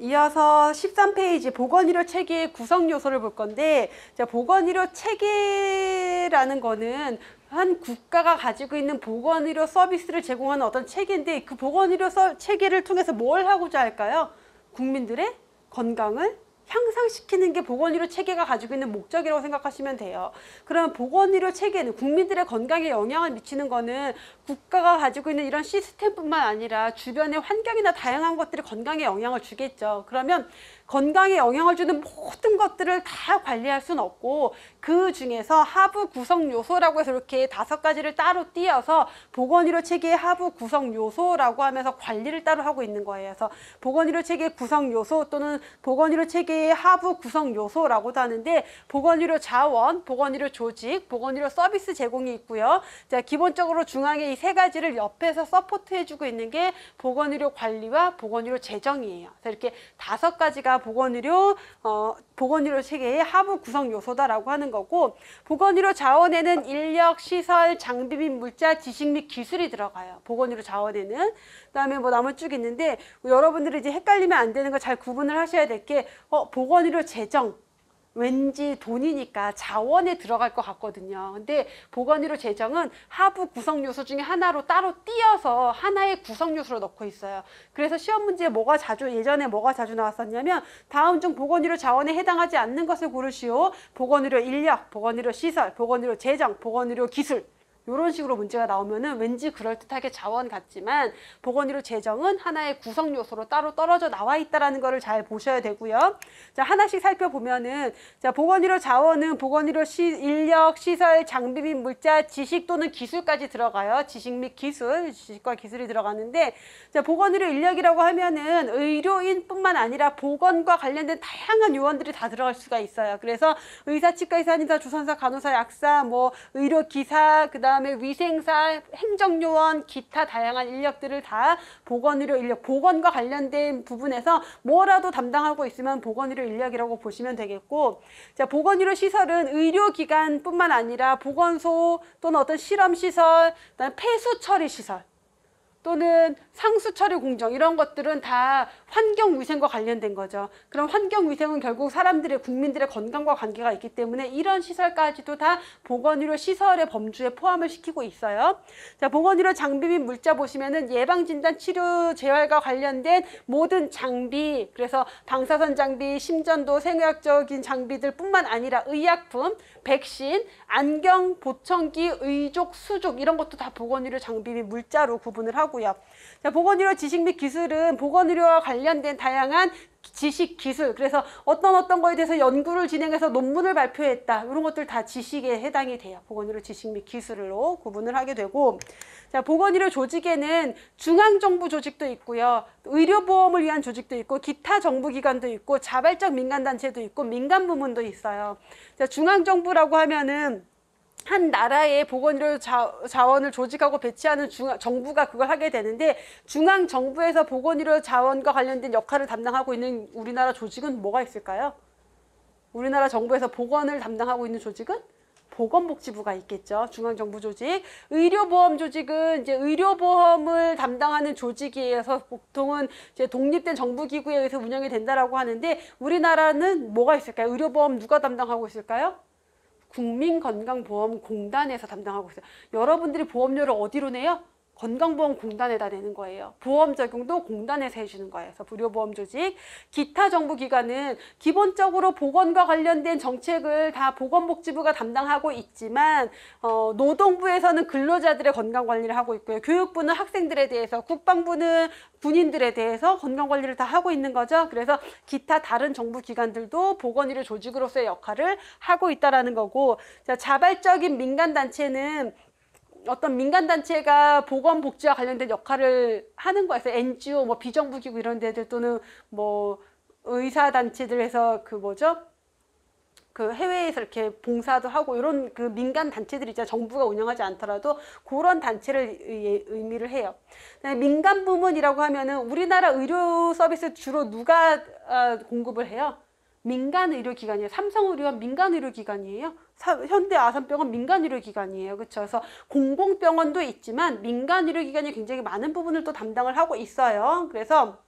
이어서 13페이지 보건의료 체계의 구성 요소를 볼 건데 보건의료 체계라는 거는 한 국가가 가지고 있는 보건의료 서비스를 제공하는 어떤 체계인데 그 보건의료 체계를 통해서 뭘 하고자 할까요? 국민들의 건강을 향상시키는 게 보건의료 체계가 가지고 있는 목적이라고 생각하시면 돼요. 그러면 보건의료 체계는 국민들의 건강에 영향을 미치는 거는 국가가 가지고 있는 이런 시스템뿐만 아니라 주변의 환경이나 다양한 것들이 건강에 영향을 주겠죠. 그러면 건강에 영향을 주는 모든 것들을 다 관리할 수는 없고 그 중에서 하부 구성 요소라고 해서 이렇게 다섯 가지를 따로 띄어서 보건의료 체계의 하부 구성 요소라고 하면서 관리를 따로 하고 있는 거예요. 그래서 보건의료 체계 구성 요소 또는 보건의료 체계의 하부 구성 요소라고도 하는데 보건의료 자원, 보건의료 조직, 보건의료 서비스 제공이 있고요. 자, 기본적으로 중앙에 이 세 가지를 옆에서 서포트해주고 있는 게 보건의료 관리와 보건의료 재정이에요. 그래서 이렇게 다섯 가지가 보건의료 어, 보건의료 체계의 하부 구성 요소다라고 하는 거고 보건의료 자원에는 인력, 시설, 장비 및 물자, 지식 및 기술이 들어가요. 보건의료 자원에는 그다음에 뭐나 남은 쭉 있는데 여러분들이 이제 헷갈리면 안 되는 거 잘 구분을 하셔야 될 게 어, 보건의료 재정 왠지 돈이니까 자원에 들어갈 것 같거든요. 근데 보건의료 재정은 하부 구성 요소 중에 하나로 따로 띄어서 하나의 구성 요소로 넣고 있어요. 그래서 시험 문제에 뭐가 자주 예전에 뭐가 자주 나왔었냐면 다음 중 보건의료 자원에 해당하지 않는 것을 고르시오. 보건의료 인력, 보건의료 시설, 보건의료 재정, 보건의료 기술 이런 식으로 문제가 나오면은 왠지 그럴듯하게 자원 같지만 보건의료 재정은 하나의 구성 요소로 따로 떨어져 나와 있다라는 거를 잘 보셔야 되고요. 자, 하나씩 살펴보면은 자, 보건의료 자원은 보건의료 시, 인력, 시설, 장비 및 물자, 지식 또는 기술까지 들어가요. 지식 및 기술, 지식과 기술이 들어가는데 자, 보건의료 인력이라고 하면은 의료인뿐만 아니라 보건과 관련된 다양한 요원들이 다 들어갈 수가 있어요. 그래서 의사, 치과 의사, 한의사, 주선사, 간호사, 약사, 뭐 의료 기사, 그다음 다음에 위생사, 행정요원, 기타 다양한 인력들을 다 보건의료 인력, 보건과 관련된 부분에서 뭐라도 담당하고 있으면 보건의료 인력이라고 보시면 되겠고 자 보건의료 시설은 의료기관뿐만 아니라 보건소 또는 어떤 실험시설, 폐수처리시설 또는 상수 처리 공정 이런 것들은 다 환경 위생과 관련된 거죠. 그럼 환경 위생은 결국 사람들의 국민들의 건강과 관계가 있기 때문에 이런 시설까지도 다 보건의료 시설의 범주에 포함을 시키고 있어요. 자, 보건의료 장비 및 물자 보시면은 예방 진단 치료 재활과 관련된 모든 장비 그래서 방사선 장비, 심전도 생의학적인 장비들뿐만 아니라 의약품, 백신, 안경, 보청기, 의족, 수족 이런 것도 다 보건의료 장비 및 물자로 구분을 하고 하고요. 자, 보건의료 지식 및 기술은 보건의료와 관련된 다양한 지식, 기술, 그래서 어떤 어떤 거에 대해서 연구를 진행해서 논문을 발표했다. 이런 것들 다 지식에 해당이 돼요. 보건의료 지식 및 기술로 구분을 하게 되고 자, 보건의료 조직에는 중앙정부 조직도 있고요. 의료보험을 위한 조직도 있고 기타 정부기관도 있고 자발적 민간단체도 있고 민간부문도 있어요. 자, 중앙정부라고 하면은 한 나라의 보건의료 자원을 조직하고 배치하는 중 정부가 그걸 하게 되는데 중앙 정부에서 보건의료 자원과 관련된 역할을 담당하고 있는 우리나라 조직은 뭐가 있을까요? 우리나라 정부에서 보건을 담당하고 있는 조직은 보건복지부가 있겠죠. 중앙정부 조직. 의료보험 조직은 이제 의료보험을 담당하는 조직이어서 보통은 이제 독립된 정부기구에 의해서 운영이 된다고 하는데 우리나라는 뭐가 있을까요? 의료보험 누가 담당하고 있을까요? 국민건강보험공단에서 담당하고 있어요. 여러분들이 보험료를 어디로 내요? 건강보험공단에다 내는 거예요. 보험 적용도 공단에서 해주는 거예요. 그래서 불료보험 조직, 기타 정부 기관은 기본적으로 보건과 관련된 정책을 다 보건복지부가 담당하고 있지만 어, 노동부에서는 근로자들의 건강관리를 하고 있고요. 교육부는 학생들에 대해서, 국방부는 군인들에 대해서 건강관리를 다 하고 있는 거죠. 그래서 기타 다른 정부 기관들도 보건의료 조직으로서의 역할을 하고 있다라는 거고 자, 자발적인 민간단체는 어떤 민간단체가 보건복지와 관련된 역할을 하는 거에서 NGO, 뭐 비정부기구 이런 데들 또는 뭐 의사단체들에서 그 뭐죠? 그 해외에서 이렇게 봉사도 하고 이런 그 민간 단체들 있잖 아요 정부가 운영하지 않더라도 그런 단체를 의미를 해요. 민간 부문이라고 하면은 우리나라 의료 서비스 주로 누가 아, 공급을 해요? 민간 의료기관이에요. 삼성의료원 민간 의료기관이에요. 현대아산병원 민간 의료기관이에요. 그렇죠? 그래서 공공병원도 있지만 민간 의료기관이 굉장히 많은 부분을 또 담당을 하고 있어요. 그래서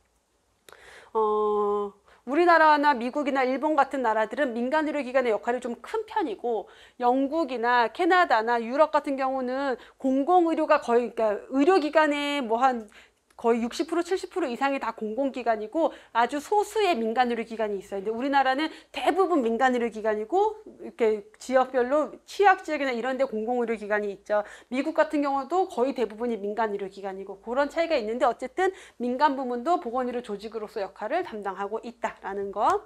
어. 우리나라나 미국이나 일본 같은 나라들은 민간 의료기관의 역할이 좀 큰 편이고 영국이나 캐나다나 유럽 같은 경우는 공공의료가 거의 그러니까 의료기관의 뭐한 거의 60% 70% 이상이 다 공공기관이고 아주 소수의 민간의료기관이 있어요. 근데 우리나라는 대부분 민간의료기관이고 이렇게 지역별로 취약 지역이나 이런데 공공의료기관이 있죠. 미국 같은 경우도 거의 대부분이 민간의료기관이고 그런 차이가 있는데 어쨌든 민간 부문도 보건의료 조직으로서 역할을 담당하고 있다라는 거.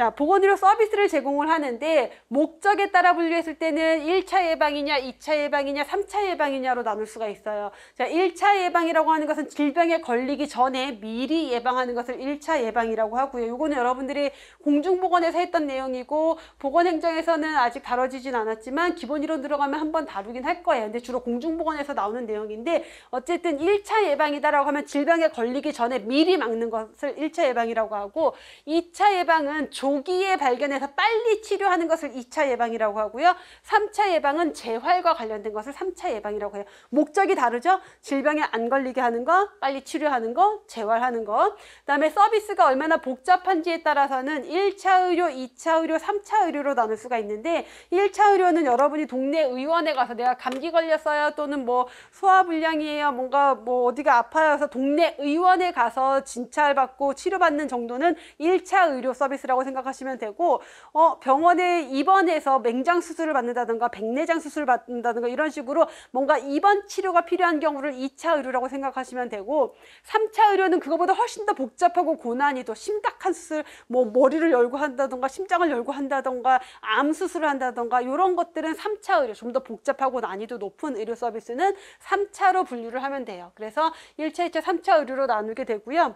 자, 보건의료 서비스를 제공을 하는데 목적에 따라 분류했을 때는 1차 예방이냐, 2차 예방이냐, 3차 예방이냐로 나눌 수가 있어요. 자, 1차 예방이라고 하는 것은 질병에 걸리기 전에 미리 예방하는 것을 1차 예방이라고 하고요. 요거는 여러분들이 공중보건에서 했던 내용이고 보건행정에서는 아직 다뤄지진 않았지만 기본이론 들어가면 한번 다루긴 할 거예요. 근데 주로 공중보건에서 나오는 내용인데 어쨌든 1차 예방이다라고 하면 질병에 걸리기 전에 미리 막는 것을 1차 예방이라고 하고 2차 예방은 조 조기에 발견해서 빨리 치료하는 것을 2차 예방이라고 하고요. 3차 예방은 재활과 관련된 것을 3차 예방이라고 해요. 목적이 다르죠? 질병에 안 걸리게 하는 거, 빨리 치료하는 거, 재활하는 거. 그다음에 서비스가 얼마나 복잡한지에 따라서는 1차 의료, 2차 의료, 3차 의료로 나눌 수가 있는데 1차 의료는 여러분이 동네 의원에 가서 내가 감기 걸렸어요. 또는 뭐 소화불량이에요. 뭔가 뭐 어디가 아파서 동네 의원에 가서 진찰받고 치료받는 정도는 1차 의료 서비스라고 생각합니다. 생각하시면 되고 어, 병원에 입원해서 맹장 수술을 받는다든가 백내장 수술을 받는다든가 이런 식으로 뭔가 입원 치료가 필요한 경우를 이차 의료라고 생각하시면 되고 삼차 의료는 그거보다 훨씬 더 복잡하고 고난이 도 심각한 수술 뭐 머리를 열고 한다든가 심장을 열고 한다든가 암 수술을 한다든가 이런 것들은 삼차 의료 좀 더 복잡하고 난이도 높은 의료 서비스는 삼차로 분류를 하면 돼요. 그래서 일차이차삼차 의료로 나누게 되고요.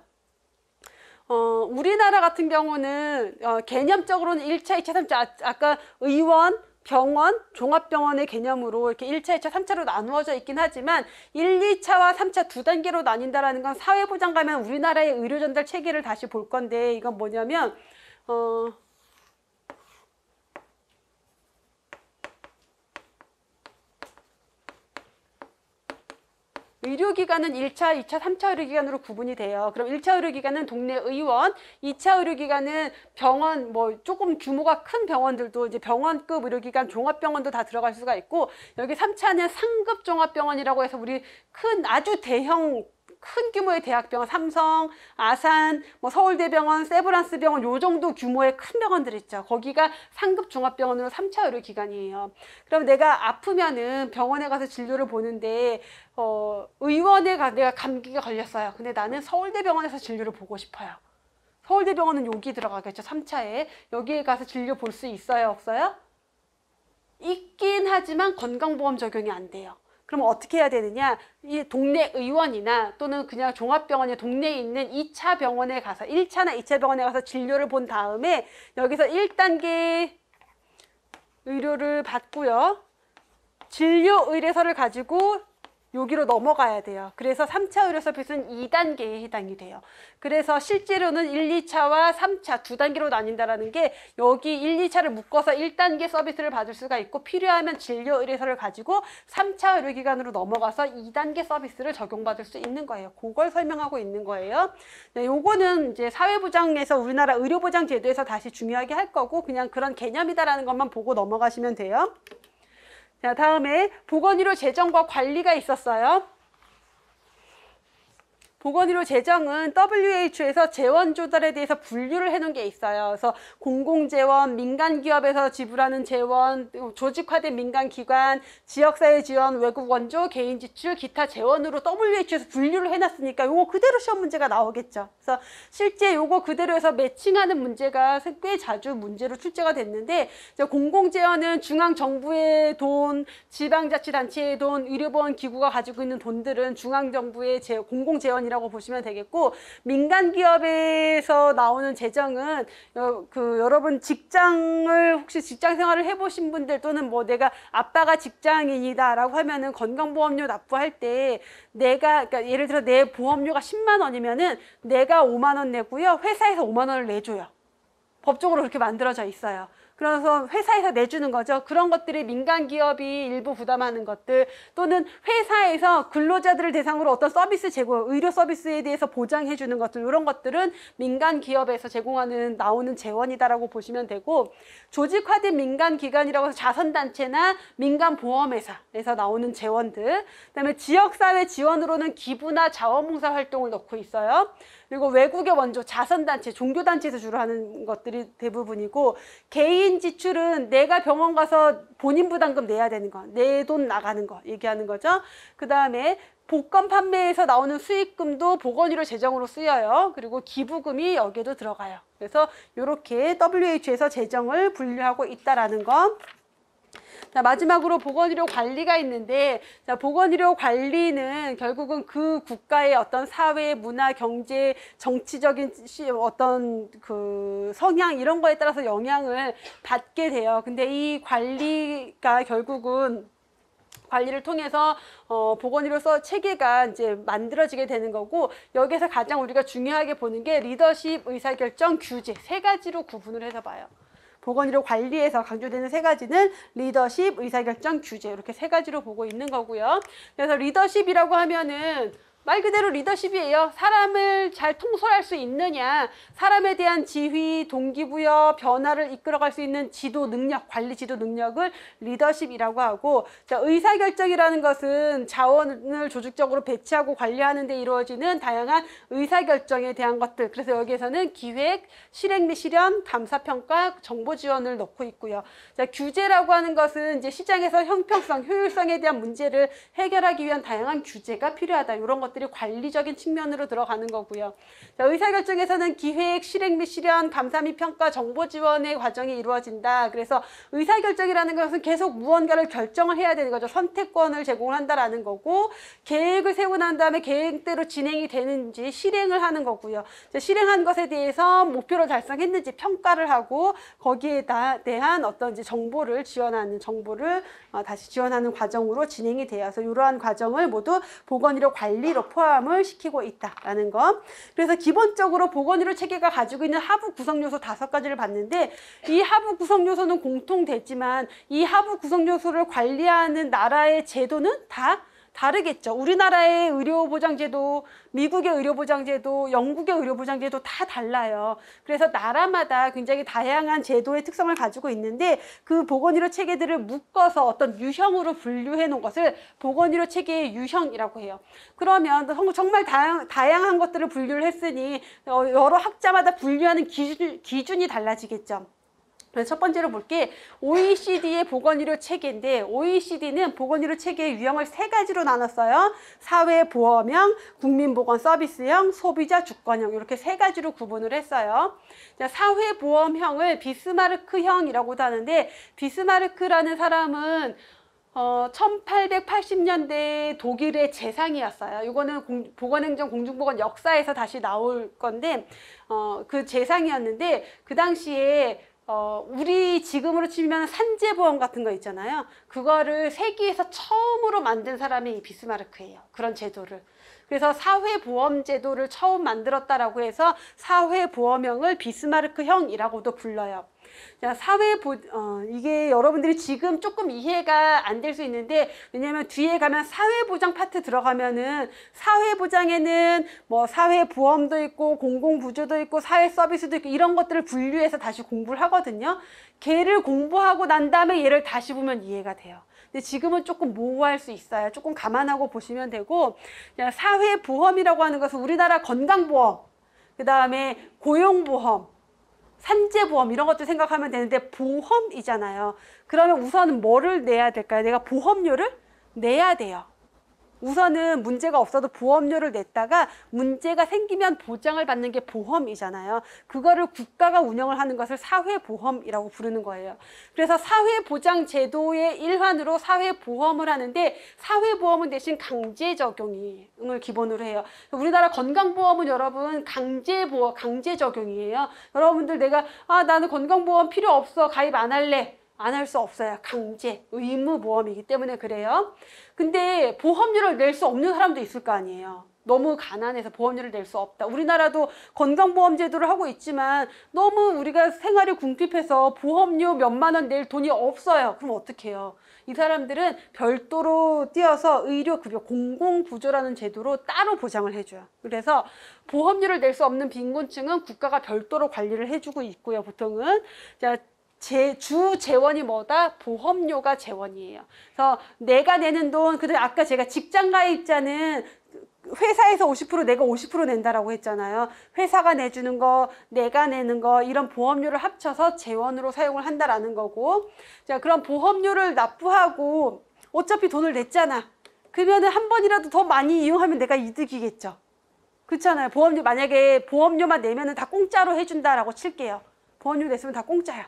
어, 우리나라 같은 경우는 어, 개념적으로는 일차이차삼차 아, 까 의원, 병원, 종합병원의 개념으로 이렇게 일차이차삼차로 나누어져 있긴 하지만 일, 이차와삼차두 단계로 나뉜다라는 건 사회보장 가면 우리나라의 의료전달 체계를 다시 볼 건데 이건 뭐냐면 어, 의료기관은 1차2차3차 의료기관으로 구분이 돼요. 그럼 1차 의료기관은 동네 의원, 2차 의료기관은 병원, 뭐 조금 규모가 큰 병원들도 이제 병원급 의료기관, 종합병원도 다 들어갈 수가 있고 여기 3차는 상급 종합병원이라고 해서 우리 큰 아주 대형 큰 규모의 대학병원, 삼성, 아산, 뭐 서울대병원, 세브란스 병원 요 정도 규모의 큰 병원들 있죠. 거기가 상급 종합병원으로 3차 의료 기관이에요. 그럼 내가 아프면은 병원에 가서 진료를 보는데 어, 의원에 가 내가 감기가 걸렸어요. 근데 나는 서울대병원에서 진료를 보고 싶어요. 서울대병원은 여기 들어가겠죠. 3차에 여기에 가서 진료 볼 수 있어요, 없어요? 있긴 하지만 건강보험 적용이 안 돼요. 그럼 어떻게 해야 되느냐? 이 동네 의원이나 또는 그냥 종합병원이 동네에 있는 2차 병원에 가서 1차나 2차 병원에 가서 진료를 본 다음에 여기서 1단계 의료를 받고요. 진료 의뢰서를 가지고 여기로 넘어가야 돼요. 그래서 3차 의료 서비스는 2단계에 해당이 돼요. 그래서 실제로는 1, 2차와 3차 두 단계로 나뉜다라는 게 여기 1, 2차를 묶어서 1단계 서비스를 받을 수가 있고 필요하면 진료 의뢰서를 가지고 3차 의료기관으로 넘어가서 2단계 서비스를 적용받을 수 있는 거예요. 그걸 설명하고 있는 거예요. 네, 요거는 이제 사회보장에서 우리나라 의료보장 제도에서 다시 중요하게 할 거고 그냥 그런 개념이다라는 것만 보고 넘어가시면 돼요. 자, 다음에 보건의료 재정과 관리가 있었어요. 보건의료 재정은 WHO에서 재원 조달에 대해서 분류를 해놓은 게 있어요. 그래서 공공재원, 민간기업에서 지불하는 재원, 조직화된 민간기관, 지역사회 지원, 외국 원조, 개인 지출, 기타 재원으로 WHO에서 분류를 해놨으니까 요거 그대로 시험 문제가 나오겠죠. 그래서 실제 요거 그대로 해서 매칭하는 문제가 꽤 자주 문제로 출제가 됐는데 공공재원은 중앙정부의 돈, 지방자치단체의 돈, 의료보험기구가 가지고 있는 돈들은 중앙정부의 공공재원이라 재정이라고 보시면 되겠고 민간 기업에서 나오는 재정은 어, 그 여러분 직장을 혹시 직장 생활을 해보신 분들 또는 뭐 내가 아빠가 직장인이다라고 하면은 건강보험료 납부할 때 내가 그러니까 예를 들어 내 보험료가 10만 원이면은 내가 5만 원 내고요 회사에서 5만 원을 내줘요. 법적으로 그렇게 만들어져 있어요. 그래서 회사에서 내주는 거죠. 그런 것들이 민간 기업이 일부 부담하는 것들 또는 회사에서 근로자들을 대상으로 어떤 서비스 제공, 의료 서비스에 대해서 보장해 주는 것들 이런 것들은 민간 기업에서 제공하는 나오는 재원이다라고 보시면 되고 조직화된 민간 기관이라고 해서 자선단체나 민간 보험회사에서 나오는 재원들 그다음에 지역사회 지원으로는 기부나 자원봉사 활동을 넣고 있어요. 그리고 외국의 원조 자선단체 종교단체에서 주로 하는 것들이 대부분이고 개인 지출은 내가 병원 가서 본인 부담금 내야 되는 거 내 돈 나가는 거 얘기하는 거죠 그 다음에 복권 판매에서 나오는 수익금도 보건의료 재정으로 쓰여요. 그리고 기부금이 여기에도 들어가요. 그래서 이렇게 WH에서 재정을 분류하고 있다라는 것. 자, 마지막으로 보건의료 관리가 있는데 자, 보건의료 관리는 결국은 그 국가의 어떤 사회, 문화, 경제, 정치적인 어떤 그 성향 이런 거에 따라서 영향을 받게 돼요. 근데 이 관리가 결국은 관리를 통해서 어, 보건의료서 체계가 이제 만들어지게 되는 거고 여기에서 가장 우리가 중요하게 보는 게 리더십, 의사결정, 규제 세 가지로 구분을 해서 봐요. 보건의료 관리에서 강조되는 세 가지는 리더십, 의사결정, 규제 이렇게 세 가지로 보고 있는 거고요. 그래서 리더십이라고 하면은 말 그대로 리더십이에요. 사람을 잘 통솔할 수 있느냐, 사람에 대한 지휘, 동기부여, 변화를 이끌어갈 수 있는 지도 능력, 관리 지도 능력을 리더십이라고 하고, 자, 의사결정이라는 것은 자원을 조직적으로 배치하고 관리하는 데 이루어지는 다양한 의사결정에 대한 것들. 그래서 여기에서는 기획, 실행 및 실현, 감사평가, 정보 지원을 넣고 있고요. 자, 규제라고 하는 것은 이제 시장에서 형평성, 효율성에 대한 문제를 해결하기 위한 다양한 규제가 필요하다. 이런 것 것들이 관리적인 측면으로 들어가는 거고요. 자, 의사결정에서는 기획, 실행 및 실현, 감사 및 평가, 정보 지원의 과정이 이루어진다. 그래서 의사결정이라는 것은 계속 무언가를 결정을 해야 되는 거죠. 선택권을 제공한다라는 거고 계획을 세우고 난 다음에 계획대로 진행이 되는지 실행을 하는 거고요. 자, 실행한 것에 대해서 목표를 달성했는지 평가를 하고 거기에 대한 어떤 정보를 지원하는 정보를 어, 다시 지원하는 과정으로 진행이 되어서 이러한 과정을 모두 보건의료 관리로 포함을 시키고 있다라는 것. 그래서 기본적으로 보건의료 체계가 가지고 있는 하부 구성 요소 다섯 가지를 봤는데 이 하부 구성 요소는 공통됐지만이 하부 구성 요소를 관리하는 나라의 제도는 다 다르겠죠. 우리나라의 의료보장제도, 미국의 의료보장제도, 영국의 의료보장제도 다 달라요. 그래서 나라마다 굉장히 다양한 제도의 특성을 가지고 있는데 그 보건의료 체계들을 묶어서 어떤 유형으로 분류해 놓은 것을 보건의료 체계의 유형이라고 해요. 그러면 정말 다양, 다양한 것들을 분류를 했으니 어, 여러 학자마다 분류하는 기준, 기준이 달라지겠죠. 그래서 첫 번째로 볼게 OECD의 보건의료 체계인데 OECD는 보건의료 체계의 유형을 세 가지로 나눴어요. 사회보험형, 국민보건서비스형, 소비자 주권형 이렇게 세 가지로 구분을 했어요. 자, 사회보험형을 비스마르크형이라고도 하는데 비스마르크라는 사람은 어, 1880년대 독일의 재상이었어요. 이거는 공, 보건행정 공중보건 역사에서 다시 나올 건데 어, 그 재상이었는데 그 당시에 어, 우리 지금으로 치면 산재보험 같은 거 있잖아요. 그거를 세계에서 처음으로 만든 사람이 이 비스마르크예요. 그런 제도를. 그래서 사회보험 제도를 처음 만들었다라고 해서 사회보험형을 비스마르크형이라고도 불러요. 자, 사회 보, 어, 이게 여러분들이 지금 조금 이해가 안 될 수 있는데, 왜냐면 뒤에 가면 사회보장 파트 들어가면은, 사회보장에는 뭐 사회보험도 있고, 공공부조도 있고, 사회서비스도 있고, 이런 것들을 분류해서 다시 공부를 하거든요. 걔를 공부하고 난 다음에 얘를 다시 보면 이해가 돼요. 근데 지금은 조금 모호할 수 있어요. 조금 감안하고 보시면 되고, 사회보험이라고 하는 것은 우리나라 건강보험, 그 다음에 고용보험, 산재보험 이런 것도 생각하면 되는데 보험이잖아요. 그러면 우선 뭐를 내야 될까요? 내가 보험료를 내야 돼요. 우선은 문제가 없어도 보험료를 냈다가 문제가 생기면 보장을 받는 게 보험이잖아요. 그거를 국가가 운영을 하는 것을 사회보험이라고 부르는 거예요. 그래서 사회보장제도의 일환으로 사회보험을 하는데 사회보험은 대신 강제 적용을 기본으로 해요. 우리나라 건강보험은 여러분 강제보험, 강제 적용이에요. 여러분들 내가 아 나는 건강보험 필요 없어 가입 안 할래. 안 할 수 없어요. 강제, 의무보험이기 때문에 그래요. 근데 보험료를 낼 수 없는 사람도 있을 거 아니에요. 너무 가난해서 보험료를 낼 수 없다. 우리나라도 건강보험 제도를 하고 있지만 너무 우리가 생활이 궁핍해서 보험료 몇 만 원 낼 돈이 없어요. 그럼 어떡해요? 이 사람들은 별도로 뛰어서 의료급여 공공구조라는 제도로 따로 보장을 해줘요. 그래서 보험료를 낼 수 없는 빈곤층은 국가가 별도로 관리를 해주고 있고요. 보통은. 자, 제, 주 재원이 뭐다? 보험료가 재원이에요. 그래서 내가 내는 돈, 그들 아까 제가 직장 가입자는 회사에서 50% 내가 50% 낸다라고 했잖아요. 회사가 내주는 거, 내가 내는 거 이런 보험료를 합쳐서 재원으로 사용을 한다라는 거고. 자, 그럼 보험료를 납부하고 어차피 돈을 냈잖아. 그러면은 한 번이라도 더 많이 이용하면 내가 이득이겠죠. 그렇잖아요. 보험료 만약에 보험료만 내면은 다 공짜로 해준다라고 칠게요. 보험료 냈으면 다 공짜야.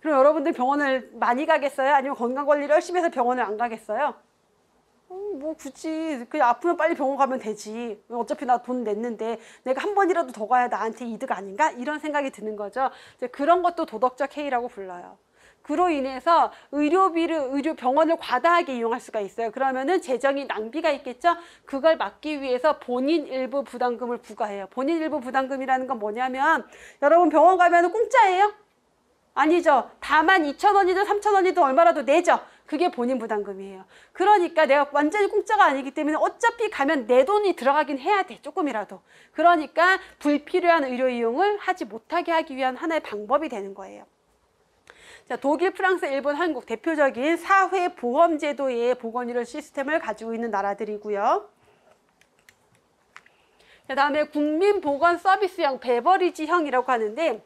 그럼 여러분들 병원을 많이 가겠어요? 아니면 건강관리를 열심히 해서 병원을 안 가겠어요? 음, 뭐 굳이 그냥 아프면 빨리 병원 가면 되지 어차피 나 돈 냈는데 내가 한 번이라도 더 가야 나한테 이득 아닌가? 이런 생각이 드는 거죠 이제 그런 것도 도덕적 해이라고 불러요 그로 인해서 의료비를 의료 병원을 과다하게 이용할 수가 있어요. 그러면은 재정이 낭비가 있겠죠. 그걸 막기 위해서 본인 일부 부담금을 부과해요. 본인 일부 부담금이라는 건 뭐냐면 여러분 병원 가면은 공짜예요. 아니죠. 다만 2,000원이든 3,000원이든 얼마라도 내죠. 그게 본인 부담금이에요. 그러니까 내가 완전히 공짜가 아니기 때문에 어차피 가면 내 돈이 들어가긴 해야 돼. 조금이라도. 그러니까 불필요한 의료 이용을 하지 못하게 하기 위한 하나의 방법이 되는 거예요. 자, 독일, 프랑스, 일본, 한국 대표적인 사회보험제도의 보건의료 시스템을 가지고 있는 나라들이고요. 그 다음에 국민보건서비스형 베버리지형이라고 하는데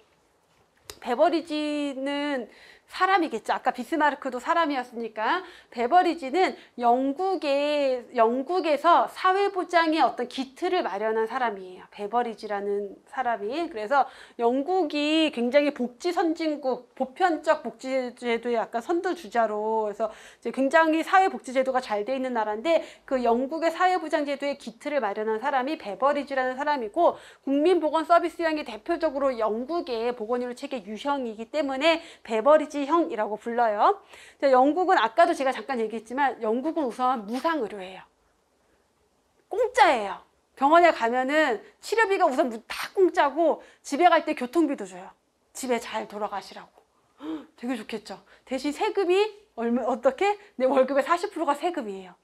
베버리지는 사람이겠죠. 아까 비스마르크도 사람이었으니까 베버리지는 영국의 영국에서 사회보장의 어떤 기틀을 마련한 사람이에요. 베버리지라는 사람이 그래서 영국이 굉장히 복지 선진국, 보편적 복지 제도의 약간 선두 주자로 그래서 굉장히 사회 복지 제도가 잘 돼 있는 나라인데 그 영국의 사회보장 제도의 기틀을 마련한 사람이 베버리지라는 사람이고 국민보건 서비스 양이 대표적으로 영국의 보건의료 체계 유형이기 때문에 베버리지 형이라고 불러요. 영국은 아까도 제가 잠깐 얘기했지만 영국은 우선 무상의료예요. 공짜예요. 병원에 가면은 치료비가 우선 다 공짜고 집에 갈 때 교통비도 줘요. 집에 잘 돌아가시라고. 되게 좋겠죠. 대신 세금이 얼마 어떻게 내 월급의 40%가 세금이에요.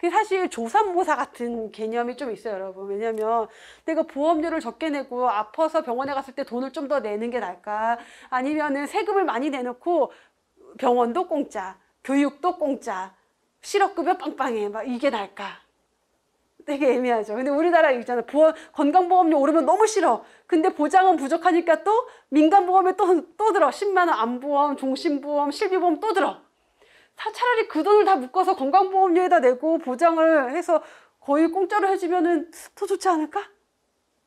그 사실 조산모사 같은 개념이 좀 있어요 여러분 왜냐면 내가 보험료를 적게 내고 아파서 병원에 갔을 때 돈을 좀 더 내는 게 나을까 아니면은 세금을 많이 내놓고 병원도 공짜 교육도 공짜 실업급여 빵빵해 막 이게 나을까 되게 애매하죠. 근데 우리나라 있잖아. 보험, 건강보험료 오르면 너무 싫어. 근데 보장은 부족하니까 또 민간보험에 또, 또 들어. 10만원 안보험, 종신보험, 실비보험 또 들어. 차라리 그 돈을 다 묶어서 건강보험료에다 내고 보장을 해서 거의 공짜로 해주면은 더 좋지 않을까?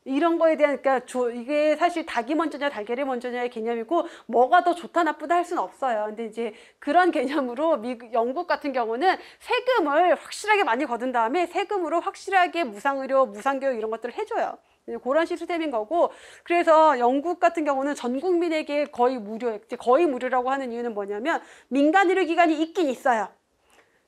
이런 거에 대한 그러니까 조, 이게 사실 닭이 먼저냐 달걀이 먼저냐의 개념이고 뭐가 더 좋다 나쁘다 할 수는 없어요. 근데 이제 그런 개념으로 미국, 영국 같은 경우는 세금을 확실하게 많이 거둔 다음에 세금으로 확실하게 무상의료, 무상교육 이런 것들을 해줘요. 그런 시스템인 거고 그래서 영국 같은 경우는 전 국민에게 거의 무료 거의 무료라고 하는 이유는 뭐냐면 민간 의료기관이 있긴 있어요.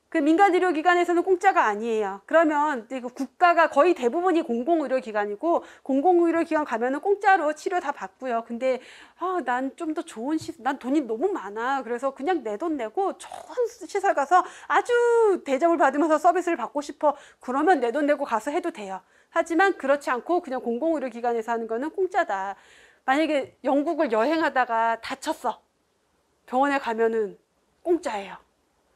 그 민간 의료기관에서는 공짜가 아니에요. 그러면 국가가 거의 대부분이 공공의료기관이고 공공의료기관 가면은 공짜로 치료 다 받고요. 근데 아, 난 좀 더 좋은 시설, 난 돈이 너무 많아. 그래서 그냥 내 돈 내고 좋은 시설 가서 아주 대접을 받으면서 서비스를 받고 싶어. 그러면 내 돈 내고 가서 해도 돼요. 하지만 그렇지 않고 그냥 공공의료기관에서 하는 거는 공짜다. 만약에 영국을 여행하다가 다쳤어. 병원에 가면은 공짜예요.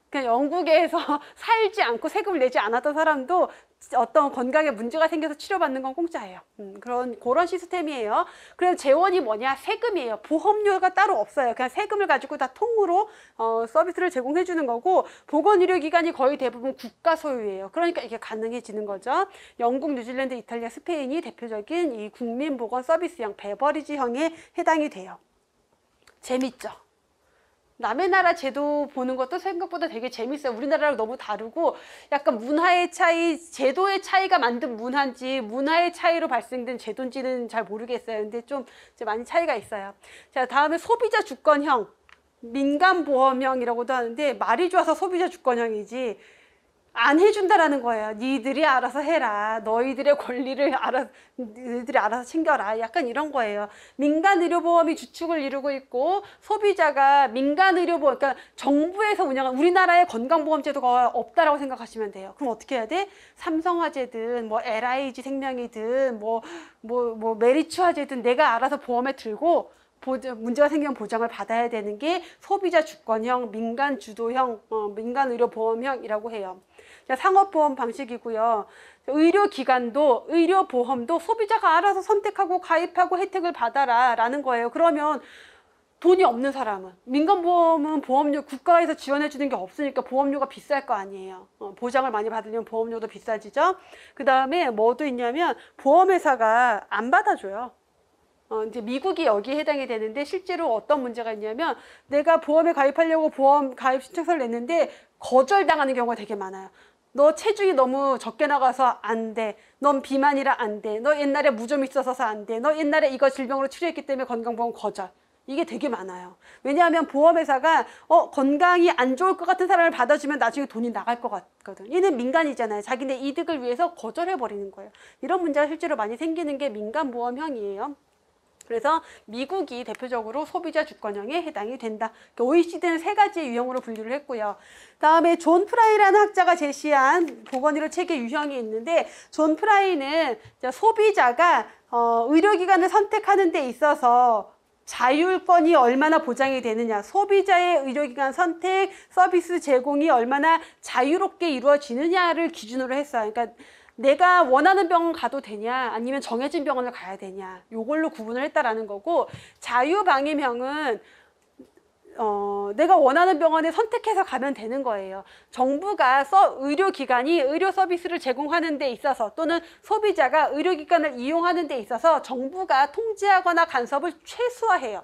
그냥 영국에서 살지 않고 세금을 내지 않았던 사람도 어떤 건강에 문제가 생겨서 치료받는 건 공짜예요. 음, 그런 그런 시스템이에요. 그래서 재원이 뭐냐? 세금이에요. 보험료가 따로 없어요. 그냥 세금을 가지고 다 통으로 어, 서비스를 제공해 주는 거고 보건의료기관이 거의 대부분 국가 소유예요. 그러니까 이게 가능해지는 거죠. 영국, 뉴질랜드, 이탈리아, 스페인이 대표적인 이 국민보건 서비스형 베버리지형에 해당이 돼요. 재밌죠? 남의 나라 제도 보는 것도 생각보다 되게 재밌어요. 우리나라랑 너무 다르고 약간 문화의 차이, 제도의 차이가 만든 문화인지 문화의 차이로 발생된 제도인지는 잘 모르겠어요. 근데 좀 많이 차이가 있어요. 자, 다음에 소비자 주권형, 민간보험형이라고도 하는데 말이 좋아서 소비자 주권형이지 안 해준다라는 거예요. 니들이 알아서 해라. 너희들의 권리를 알아, 너희들이 알아서 챙겨라. 약간 이런 거예요. 민간 의료보험이 주축을 이루고 있고 소비자가 민간 의료보험, 그러니까 정부에서 운영한 우리나라의 건강보험제도가 없다라고 생각하시면 돼요. 그럼 어떻게 해야 돼? 삼성화재든 뭐 LIG 생명이든 뭐 뭐뭐 뭐 메리츠화재든 내가 알아서 보험에 들고 문제가 생기면 보장을 받아야 되는 게 소비자 주권형, 민간 주도형, 어, 민간 의료 보험형이라고 해요. 상업보험 방식이고요. 의료기관도 의료보험도 소비자가 알아서 선택하고 가입하고 혜택을 받아라 라는 거예요. 그러면 돈이 없는 사람은 민간보험은 보험료 국가에서 지원해 주는 게 없으니까 보험료가 비쌀 거 아니에요 어, 보장을 많이 받으려면 보험료도 비싸지죠 그 다음에 뭐도 있냐면 보험회사가 안 받아줘요 어, 이제 미국이 여기에 해당이 되는데 실제로 어떤 문제가 있냐면 내가 보험에 가입하려고 보험 가입 신청서를 냈는데 거절당하는 경우가 되게 많아요 너 체중이 너무 적게 나가서 안 돼. 넌 비만이라 안 돼. 너 옛날에 무좀 있어서 안 돼. 너 옛날에 이거 질병으로 치료했기 때문에 건강보험 거절. 이게 되게 많아요. 왜냐하면 보험회사가 어 건강이 안 좋을 것 같은 사람을 받아주면 나중에 돈이 나갈 것 같거든. 얘는 민간이잖아요. 자기네 이득을 위해서 거절해버리는 거예요. 이런 문제가 실제로 많이 생기는 게 민간 보험형이에요. 그래서 미국이 대표적으로 소비자 주권형에 해당이 된다. OECD는 그러니까 세 가지의 유형으로 분류를 했고요. 다음에 존 프라이라는 학자가 제시한 보건의료 체계 유형이 있는데 존 프라이는 소비자가 어, 의료기관을 선택하는 데 있어서 자율권이 얼마나 보장이 되느냐 소비자의 의료기관 선택 서비스 제공이 얼마나 자유롭게 이루어지느냐를 기준으로 했어요 그러니까 내가 원하는 병원 가도 되냐 아니면 정해진 병원을 가야 되냐 요걸로 구분을 했다라는 거고 자유방임형은 어, 내가 원하는 병원에 선택해서 가면 되는 거예요. 정부가 서, 의료기관이 의료 서비스를 제공하는 데 있어서 또는 소비자가 의료기관을 이용하는 데 있어서 정부가 통제하거나 간섭을 최소화해요.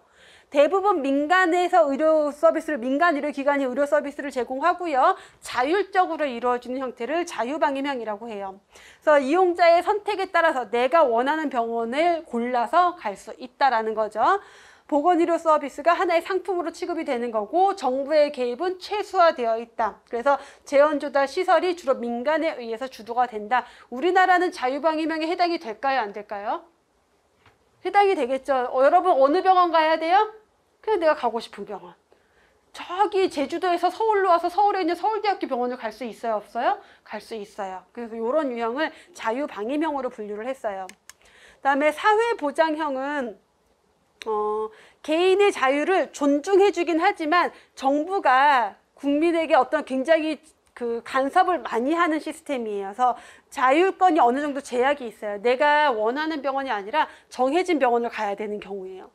대부분 민간에서 의료 서비스를 민간 의료 기관이 의료 서비스를 제공하고요. 자율적으로 이루어지는 형태를 자유방임형이라고 해요. 그래서 이용자의 선택에 따라서 내가 원하는 병원을 골라서 갈 수 있다라는 거죠. 보건의료 서비스가 하나의 상품으로 취급이 되는 거고 정부의 개입은 최소화되어 있다. 그래서 재원조달 시설이 주로 민간에 의해서 주도가 된다. 우리나라는 자유방임형에 해당이 될까요? 안 될까요? 해당이 되겠죠. 어, 여러분 어느 병원 가야 돼요? 그래서 내가 가고 싶은 병원. 저기 제주도에서 서울로 와서 서울에 있는 서울대학교 병원을 갈 수 있어요 없어요? 갈 수 있어요. 그래서 이런 유형을 자유방임형으로 분류를 했어요. 그다음에 사회보장형은 어, 개인의 자유를 존중해 주긴 하지만 정부가 국민에게 어떤 굉장히 그 간섭을 많이 하는 시스템이에서 자율권이 어느 정도 제약이 있어요. 내가 원하는 병원이 아니라 정해진 병원을 가야 되는 경우예요.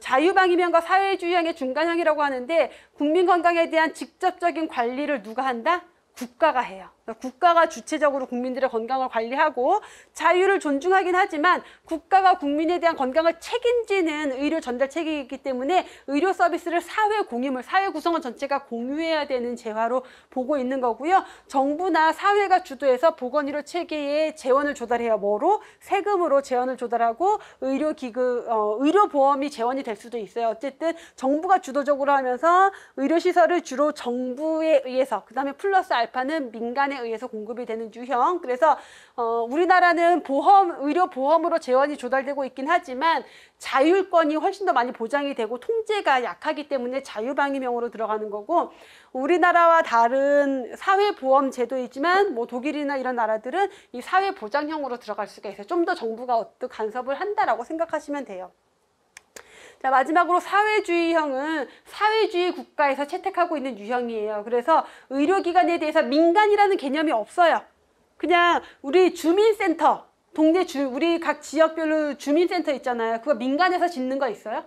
자유방위명과 사회주의형의 중간형이라고 하는데 국민 건강에 대한 직접적인 관리를 누가 한다? 국가가 해요. 그러니까 국가가 주체적으로 국민들의 건강을 관리하고 자유를 존중하긴 하지만 국가가 국민에 대한 건강을 책임지는 의료 전달 체계이기 때문에 의료 서비스를 사회 공임을 사회 구성원 전체가 공유해야 되는 재화로 보고 있는 거고요. 정부나 사회가 주도해서 보건의료 체계에 재원을 조달해야 뭐로 세금으로 재원을 조달하고 의료 기금 어, 의료 보험이 재원이 될 수도 있어요. 어쨌든 정부가 주도적으로 하면서 의료 시설을 주로 정부에 의해서 그다음에 플러스 알파는 민간의 의해서 공급이 되는 유형. 그래서 어, 우리나라는 보험 의료 보험으로 재원이 조달되고 있긴 하지만 자율권이 훨씬 더 많이 보장이 되고 통제가 약하기 때문에 자유방위명으로 들어가는 거고 우리나라와 다른 사회보험 제도이지만 뭐 독일이나 이런 나라들은 이 사회보장형으로 들어갈 수가 있어요. 좀 더 정부가 어떤 간섭을 한다라고 생각하시면 돼요. 자, 마지막으로 사회주의형은 사회주의 국가에서 채택하고 있는 유형이에요. 그래서 의료기관에 대해서 민간이라는 개념이 없어요. 그냥 우리 주민센터, 동네 주, 우리 각 지역별로 주민센터 있잖아요. 그거 민간에서 짓는 거 있어요?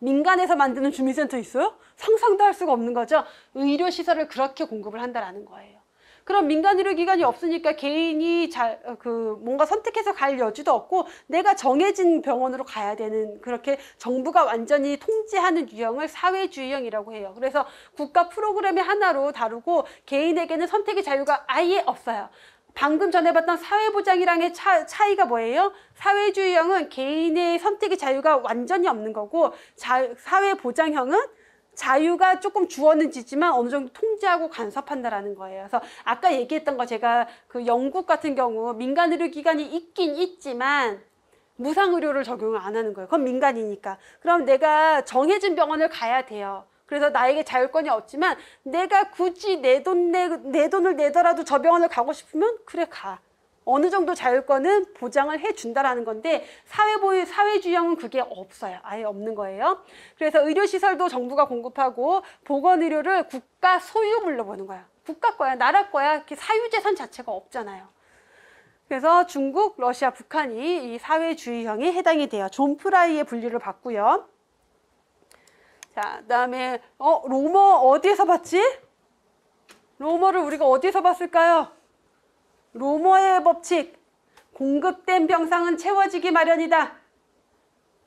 민간에서 만드는 주민센터 있어요? 상상도 할 수가 없는 거죠. 의료시설을 그렇게 공급을 한다라는 거예요. 그럼 민간의료기관이 없으니까 개인이 잘 그 뭔가 선택해서 갈 여지도 없고 내가 정해진 병원으로 가야 되는 그렇게 정부가 완전히 통제하는 유형을 사회주의형이라고 해요. 그래서 국가 프로그램의 하나로 다루고 개인에게는 선택의 자유가 아예 없어요. 방금 전에 봤던 사회보장이랑의 차, 차이가 뭐예요? 사회주의형은 개인의 선택의 자유가 완전히 없는 거고 자, 사회보장형은 자유가 조금 주어는 지지만 어느 정도 통제하고 간섭한다라는 거예요. 그래서 아까 얘기했던 거 제가 그 영국 같은 경우 민간 의료 기관이 있긴 있지만 무상 의료를 적용을 안 하는 거예요. 그건 민간이니까. 그럼 내가 정해진 병원을 가야 돼요. 그래서 나에게 자율권이 없지만 내가 굳이 내돈내내 돈을 내더라도 저 병원을 가고 싶으면 그래 가. 어느 정도 자율권은 보장을 해준다라는 건데 사회보유 사회주의형은 그게 없어요. 아예 없는 거예요. 그래서 의료시설도 정부가 공급하고 보건의료를 국가 소유물로 보는 거야. 국가 거야, 나라 거야. 이렇게 사유재산 자체가 없잖아요. 그래서 중국, 러시아, 북한이 이 사회주의형에 해당이 돼요. 존 프라이의 분류를 받고요. 자, 그다음에 어 로머 어디에서 봤지? 로머를 우리가 어디에서 봤을까요? 로머의 법칙, 공급된 병상은 채워지기 마련이다.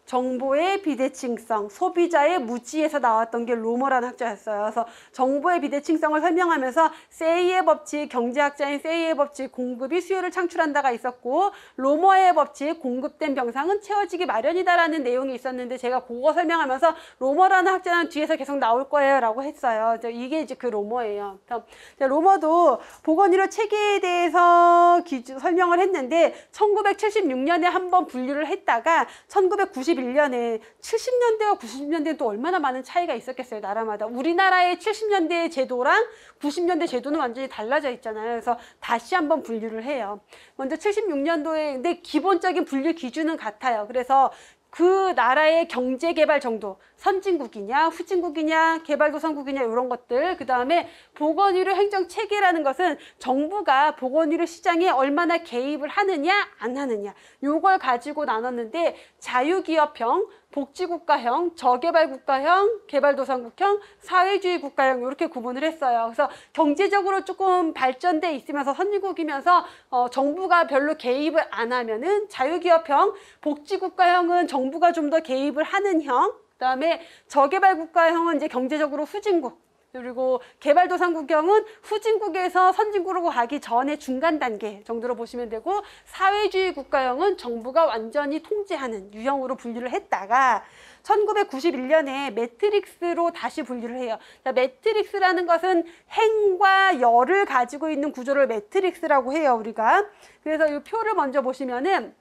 정보의 비대칭성, 소비자의 무지에서 나왔던 게 로머라는 학자였어요. 그래서 정보의 비대칭성을 설명하면서 세이의 법칙, 경제학자인 세이의 법칙, 공급이 수요를 창출한다가 있었고 로머의 법칙, 공급된 병상은 채워지기 마련이다라는 내용이 있었는데 제가 그거 설명하면서 로머라는 학자는 뒤에서 계속 나올 거예요라고 했어요. 이게 이제 그 로머예요. 로머도 보건의료 체계에 대해서 기준, 설명을 했는데 1976년에 한번 분류를 했다가 1990 1991년에 70년대와 90년대는 또 얼마나 많은 차이가 있었겠어요 나라마다 우리나라의 70년대 제도랑 90년대 제도는 완전히 달라져 있잖아요 그래서 다시 한번 분류를 해요 먼저 76년도에 근데 기본적인 분류 기준은 같아요 그래서 그 나라의 경제 개발 정도 선진국이냐 후진국이냐 개발도상국이냐 이런 것들 그 다음에 보건의료 행정 체계라는 것은 정부가 보건의료 시장에 얼마나 개입을 하느냐 안 하느냐 요걸 가지고 나눴는데 자유기업형 복지국가형, 저개발국가형, 개발도상국형, 사회주의 국가형 이렇게 구분을 했어요. 그래서 경제적으로 조금 발전돼 있으면서 선진국이면서 어, 정부가 별로 개입을 안 하면은 자유기업형, 복지국가형은 정부가 좀 더 개입을 하는 형, 그다음에 저개발국가형은 이제 경제적으로 후진국, 그리고 개발도상국경은 후진국에서 선진국으로 가기 전에 중간 단계 정도로 보시면 되고 사회주의 국가형은 정부가 완전히 통제하는 유형으로 분류를 했다가 1991년에 매트릭스로 다시 분류를 해요. 그러니까 매트릭스라는 것은 행과 열을 가지고 있는 구조를 매트릭스라고 해요, 우리가. 그래서 이 표를 먼저 보시면은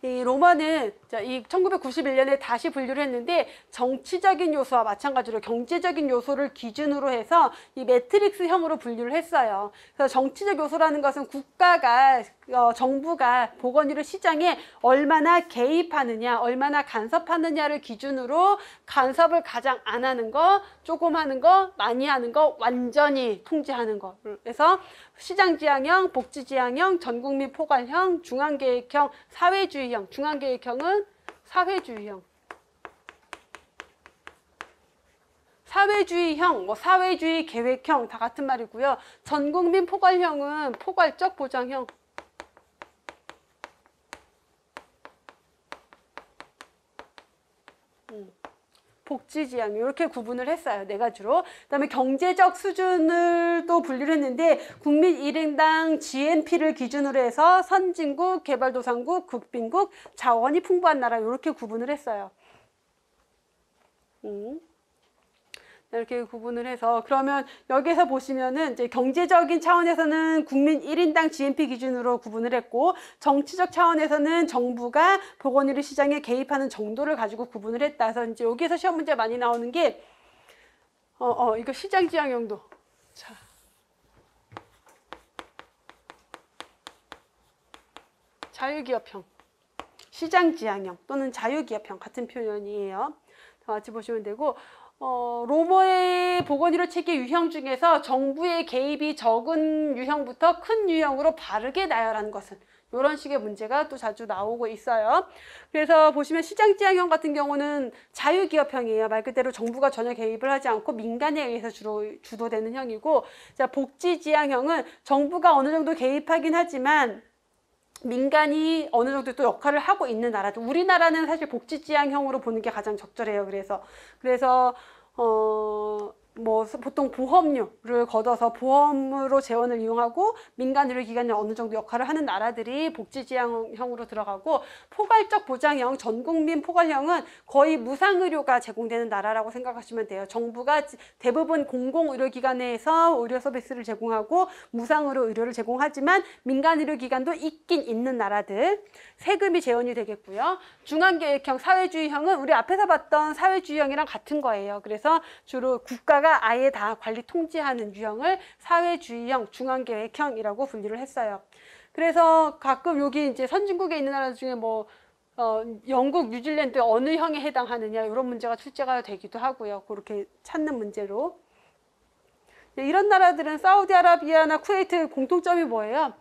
이 로마는 이 1991년에 다시 분류를 했는데 정치적인 요소와 마찬가지로 경제적인 요소를 기준으로 해서 이 매트릭스형으로 분류를 했어요. 그래서 정치적 요소라는 것은 국가가 어, 정부가 보건의료 시장에 얼마나 개입하느냐, 얼마나 간섭하느냐를 기준으로 간섭을 가장 안 하는 거, 조금 하는 거, 많이 하는 거, 완전히 통제하는 거. 그래서 시장지향형, 복지지향형, 전국민 포괄형, 중앙계획형, 사회주의형. 중앙계획형은 사회주의형. 사회주의형, 뭐 사회주의 계획형 다 같은 말이고요. 전국민 포괄형은 포괄적 보장형. 복지 지향 이렇게 구분을 했어요. 네 가지로. 그다음에 경제적 수준을 또 분류를 했는데 국민 1인당 GNP를 기준으로 해서 선진국, 개발도상국, 국빈국, 자원이 풍부한 나라 이렇게 구분을 했어요. 음. 이렇게 구분을 해서 그러면 여기서 에 보시면은 이제 경제적인 차원에서는 국민 1인당 GNP 기준으로 구분을 했고 정치적 차원에서는 정부가 보건의료 시장에 개입하는 정도를 가지고 구분을 했다. 그래서 이제 여기서 에 시험 문제 많이 나오는 게 어, 어, 이거 시장 지향 형도 자. 자유기업형, 시장 지향형 또는 자유기업형 같은 표현이에요. 같이 보시면 되고 어, 로머의 보건의료 체계 유형 중에서 정부의 개입이 적은 유형부터 큰 유형으로 바르게 나열하는 것은 이런 식의 문제가 또 자주 나오고 있어요. 그래서 보시면 시장지향형 같은 경우는 자유기업형이에요. 말 그대로 정부가 전혀 개입을 하지 않고 민간에 의해서 주로 주도되는 형이고, 자 복지지향형은 정부가 어느 정도 개입하긴 하지만 민간이 어느 정도 또 역할을 하고 있는 나라죠. 우리나라는 사실 복지지향형으로 보는 게 가장 적절해요. 그래서 그래서 어뭐 보통 보험료를 걷어서 보험으로 재원을 이용하고 민간의료기관이 어느 정도 역할을 하는 나라들이 복지지향형으로 들어가고 포괄적 보장형 전국민 포괄형은 거의 무상의료가 제공되는 나라라고 생각하시면 돼요. 정부가 대부분 공공의료기관에서 의료 서비스를 제공하고 무상으로 의료를 제공하지만 민간의료기관도 있긴 있는 나라들 세금이 재원이 되겠고요. 중앙계획형 사회주의형은 우리 앞에서 봤던 사회주의형이랑 같은 거예요. 그래서 주로 국가가 하나가 아예 다 관리 통제하는 유형을 사회주의형 중앙계획형이라고 분류를 했어요. 그래서 가끔 여기 이제 선진국에 있는 나라 중에 뭐 어, 영국, 뉴질랜드 어느 형에 해당하느냐 이런 문제가 출제가 되기도 하고요. 그렇게 찾는 문제로. 네, 이런 나라들은 사우디아라비아나 쿠웨이트 공통점이 뭐예요?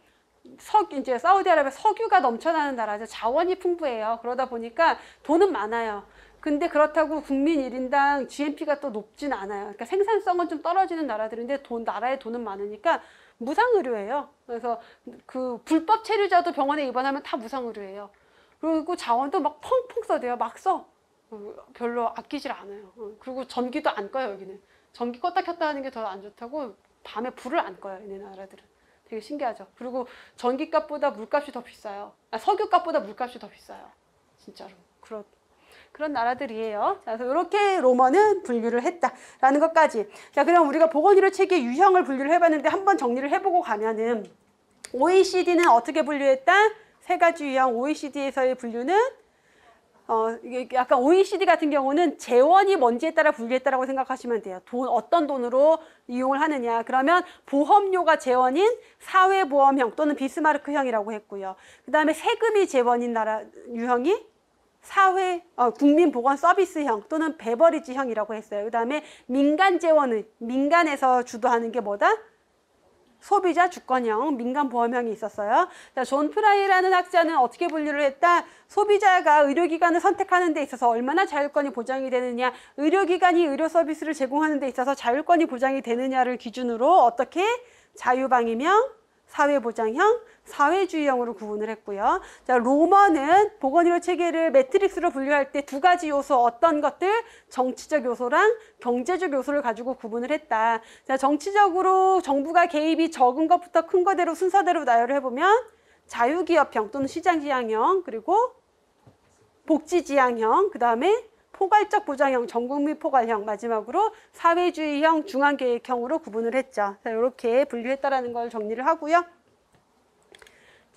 석 이제 사우디아라비아 석유가 넘쳐나는 나라죠. 자원이 풍부해요. 그러다 보니까 돈은 많아요. 근데 그렇다고 국민 1인당 GNP가 또 높진 않아요. 그러니까 생산성은 좀 떨어지는 나라들인데 돈, 나라에 돈은 많으니까 무상의료예요. 그래서 그 불법 체류자도 병원에 입원하면 다 무상의료예요. 그리고 자원도 막 펑펑 써대요. 막 써. 별로 아끼질 않아요. 그리고 전기도 안 꺼요, 여기는. 전기 껐다 켰다 하는 게 더 안 좋다고 밤에 불을 안 꺼요, 이네 나라들은. 되게 신기하죠. 그리고 전기값보다 물값이 더 비싸요. 아, 석유값보다 물값이 더 비싸요. 진짜로. 그렇 그런 나라들이에요. 자, 그래서 이렇게 로마는 분류를 했다라는 것까지. 자, 그럼 우리가 보건의료 체계 유형을 분류를 해봤는데 한번 정리를 해보고 가면은 OECD는 어떻게 분류했다? 세 가지 유형 OECD에서의 분류는 어, 이게 약간 OECD 같은 경우는 재원이 뭔지에 따라 분류했다라고 생각하시면 돼요. 돈, 어떤 돈으로 이용을 하느냐. 그러면 보험료가 재원인 사회보험형 또는 비스마르크형이라고 했고요. 그 다음에 세금이 재원인 나라, 유형이 사회 어, 국민 보건 서비스형 또는 베버리지형이라고 했어요. 그다음에 민간 재원은 민간에서 주도하는 게 뭐다? 소비자 주권형 민간 보험형이 있었어요. 자, 존 프라이라는 학자는 어떻게 분류를 했다? 소비자가 의료기관을 선택하는 데 있어서 얼마나 자율권이 보장이 되느냐, 의료기관이 의료 서비스를 제공하는 데 있어서 자율권이 보장이 되느냐를 기준으로 어떻게 자유방위명, 사회보장형, 사회주의형으로 구분을 했고요. 자, 로마는 보건의료 체계를 매트릭스로 분류할 때 두 가지 요소 어떤 것들 정치적 요소랑 경제적 요소를 가지고 구분을 했다. 자, 정치적으로 정부가 개입이 적은 것부터 큰 거대로 순서대로 나열을 해보면 자유기업형 또는 시장지향형 그리고 복지지향형 그 다음에 포괄적 보장형, 전국민 포괄형, 마지막으로 사회주의형, 중앙계획형으로 구분을 했죠. 자, 이렇게 분류했다는걸 정리를 하고요.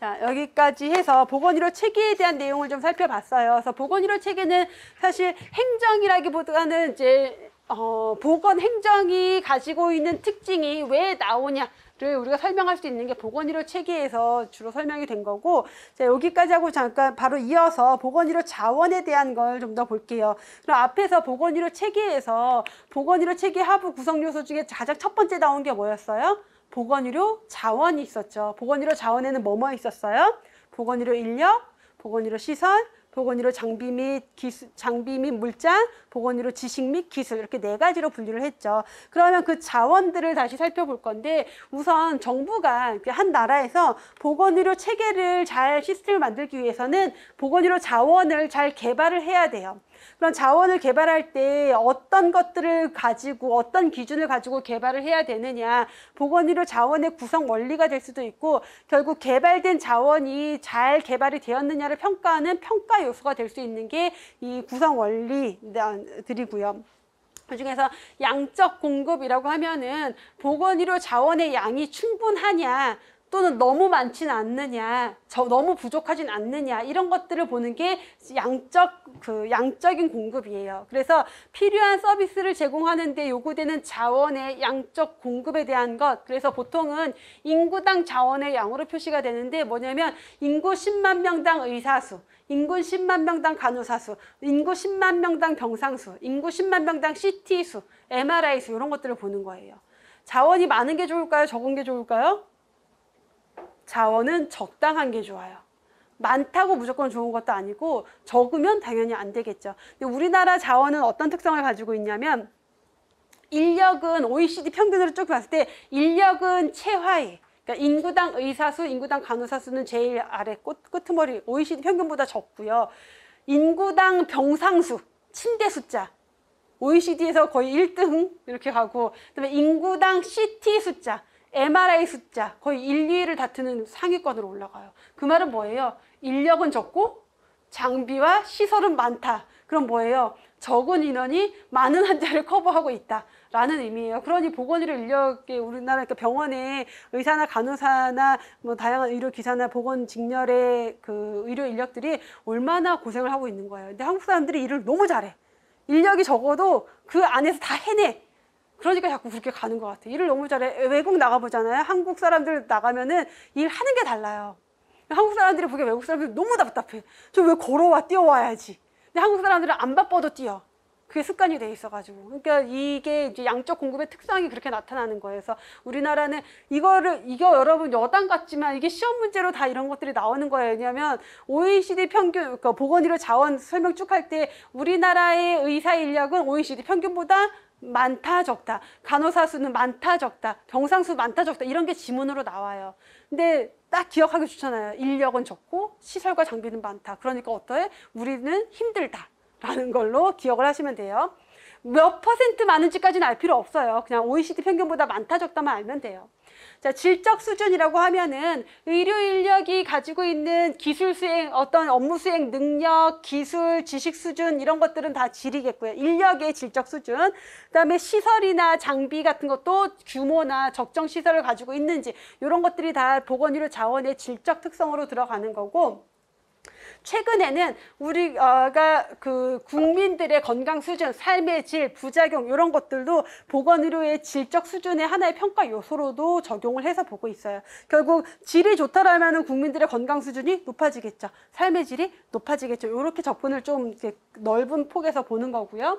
자 여기까지 해서 보건의료 체계에 대한 내용을 좀 살펴봤어요. 그래서 보건의료 체계는 사실 행정이라기보다는 이제 어, 보건 행정이 가지고 있는 특징이 왜 나오냐를 우리가 설명할 수 있는 게 보건의료 체계에서 주로 설명이 된 거고 자, 여기까지 하고 잠깐 바로 이어서 보건의료 자원에 대한 걸 좀 더 볼게요. 그럼 앞에서 보건의료 체계에서 보건의료 체계 하부 구성 요소 중에 가장 첫 번째 나온 게 뭐였어요? 보건의료 자원이 있었죠. 보건의료 자원에는 뭐뭐 있었어요? 보건의료 인력, 보건의료 시설, 보건의료 장비 및 기술, 장비 및 물장, 보건의료 지식 및 기술 이렇게 네 가지로 분류를 했죠. 그러면 그 자원들을 다시 살펴볼 건데 우선 정부가 한 나라에서 보건의료 체계를 잘 시스템을 만들기 위해서는 보건의료 자원을 잘 개발을 해야 돼요. 그럼 자원을 개발할 때 어떤 것들을 가지고 어떤 기준을 가지고 개발을 해야 되느냐 보건의료 자원의 구성 원리가 될 수도 있고 결국 개발된 자원이 잘 개발이 되었느냐를 평가하는 평가 요소가 될 수 있는 게 이 구성 원리들이고요. 그 중에서 양적 공급이라고 하면은 보건의료 자원의 양이 충분하냐 또는 너무 많진 않느냐 저 너무 부족하진 않느냐 이런 것들을 보는 게 양적 그 양적인 공급이에요 그래서 필요한 서비스를 제공하는데 요구되는 자원의 양적 공급에 대한 것 그래서 보통은 인구당 자원의 양으로 표시가 되는데 뭐냐면 인구 10만 명당 의사수 인구 10만 명당 간호사수 인구 10만 명당 병상수 인구 10만 명당 CT수 MRI수 이런 것들을 보는 거예요 자원이 많은 게 좋을까요 적은 게 좋을까요 자원은 적당한 게 좋아요. 많다고 무조건 좋은 것도 아니고 적으면 당연히 안 되겠죠. 우리나라 자원은 어떤 특성을 가지고 있냐면 인력은 OECD 평균으로 쭉 봤을 때 인력은 최하위 그러니까 인구당 의사수, 인구당 간호사 수는 제일 아래 꽃, 끝머리 OECD 평균보다 적고요. 인구당 병상수, 침대 숫자 OECD에서 거의 1등 이렇게 가고 그다음에 인구당 CT 숫자 MRI 숫자 거의 1, 2위를 다투는 상위권으로 올라가요. 그 말은 뭐예요? 인력은 적고 장비와 시설은 많다. 그럼 뭐예요? 적은 인원이 많은 환자를 커버하고 있다. 라는 의미예요. 그러니 보건의료 인력이 우리나라 그 병원에 의사나 간호사나 뭐 다양한 의료기사나 보건 직렬의 그 의료 인력들이 얼마나 고생을 하고 있는 거예요. 근데 한국 사람들이 일을 너무 잘해. 인력이 적어도 그 안에서 다 해내. 그러니까 자꾸 그렇게 가는 것 같아요. 일을 너무 잘해. 외국 나가보잖아요. 한국 사람들 나가면은 일 하는 게 달라요. 한국 사람들이 보기에 외국 사람들 너무 답답해. 저 왜 걸어와 뛰어와야지. 근데 한국 사람들은 안 바빠도 뛰어. 그게 습관이 돼 있어가지고. 그러니까 이게 이제 양적 공급의 특성이 그렇게 나타나는 거예요. 그래서 우리나라는 이거를, 이거 여러분 여당 같지만 이게 시험 문제로 다 이런 것들이 나오는 거예요. 왜냐면 OECD 평균, 그러니까 보건의료 자원 설명 쭉 할 때 우리나라의 의사 인력은 OECD 평균보다 많다 적다 간호사 수는 많다 적다 병상 수 많다 적다 이런 게 지문으로 나와요 근데 딱 기억하기 좋잖아요 인력은 적고 시설과 장비는 많다 그러니까 어떠해 우리는 힘들다 라는 걸로 기억을 하시면 돼요 몇 퍼센트 많은지까지는 알 필요 없어요 그냥 OECD 평균보다 많다 적다만 알면 돼요 자, 질적 수준이라고 하면은 의료 인력이 가지고 있는 기술 수행, 어떤 업무 수행 능력, 기술, 지식 수준 이런 것들은 다 질이겠고요. 인력의 질적 수준. 그다음에 시설이나 장비 같은 것도 규모나 적정 시설을 가지고 있는지 이런 것들이 다 보건의료 자원의 질적 특성으로 들어가는 거고 최근에는 우리가 그 국민들의 건강 수준, 삶의 질, 부작용 이런 것들도 보건의료의 질적 수준의 하나의 평가 요소로도 적용을 해서 보고 있어요. 결국 질이 좋다라면 국민들의 건강 수준이 높아지겠죠. 삶의 질이 높아지겠죠. 이렇게 접근을 좀 이렇게 넓은 폭에서 보는 거고요.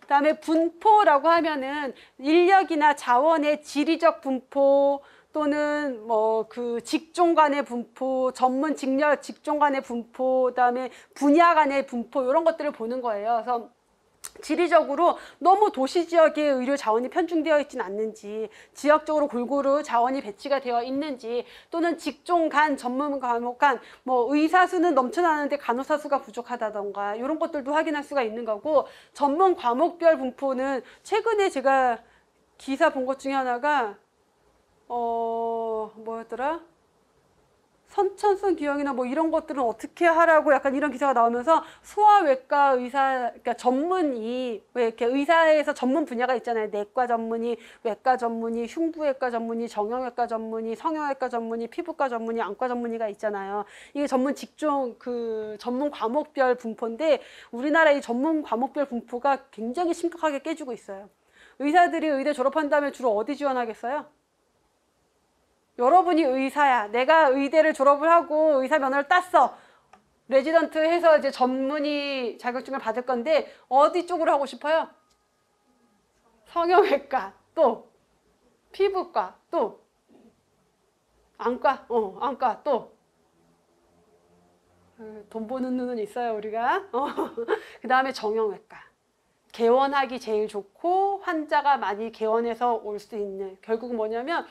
그다음에 분포라고 하면은 인력이나 자원의 지리적 분포 또는 뭐 그 직종 간의 분포, 전문 직렬 직종 간의 분포, 그다음에 분야 간의 분포 이런 것들을 보는 거예요. 그래서 지리적으로 너무 도시 지역에 의료 자원이 편중되어 있진 않는지 지역적으로 골고루 자원이 배치가 되어 있는지 또는 직종 간 전문 과목 간 뭐 의사 수는 넘쳐나는데 간호사 수가 부족하다던가 이런 것들도 확인할 수가 있는 거고 전문 과목별 분포는 최근에 제가 기사 본 것 중에 하나가 어 뭐였더라 선천성 기형이나 뭐 이런 것들은 어떻게 하라고 약간 이런 기사가 나오면서 소아외과 의사 그러니까 전문의 왜 이렇게 의사에서 전문 분야가 있잖아요 내과 전문의 외과 전문의 흉부외과 전문의 정형외과 전문의 성형외과 전문의 피부과 전문의 안과 전문의가 있잖아요 이게 전문 직종 그 전문 과목별 분포인데 우리나라 이 전문 과목별 분포가 굉장히 심각하게 깨지고 있어요 의사들이 의대 졸업한 다음에 주로 어디 지원하겠어요? 여러분이 의사야. 내가 의대를 졸업을 하고 의사 면허를 땄어. 레지던트 해서 이제 전문의 자격증을 받을 건데 어디 쪽으로 하고 싶어요? 성형외과 또 피부과 또 안과 어 안과 또돈 그 버는 눈은 있어요 우리가 어. 그 다음에 정형외과 개원하기 제일 좋고 환자가 많이 개원해서 올 수 있는 결국은 뭐냐면